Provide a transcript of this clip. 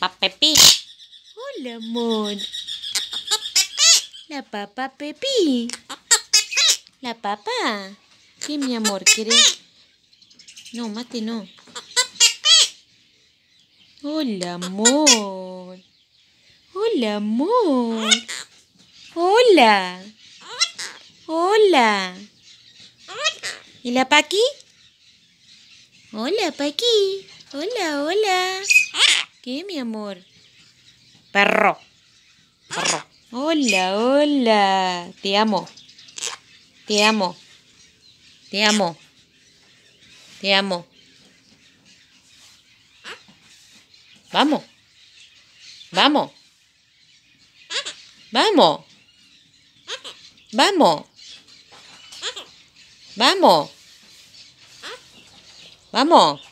papá Pepi. Hola, amor. La papa Pepi. La papa. ¿Qué, mi amor? querés? No, mate, no. Hola, amor. Hola, amor. Hola. Hola. ¿Y la Paqui? Hola, Paqui. Hola, hola. ¿Qué, mi amor? Perro. Perro. Hola, hola. Te amo. Te amo. Te amo. Te amo. Vamos. Vamos. Vamos. Vamos. Vamos. Vamos.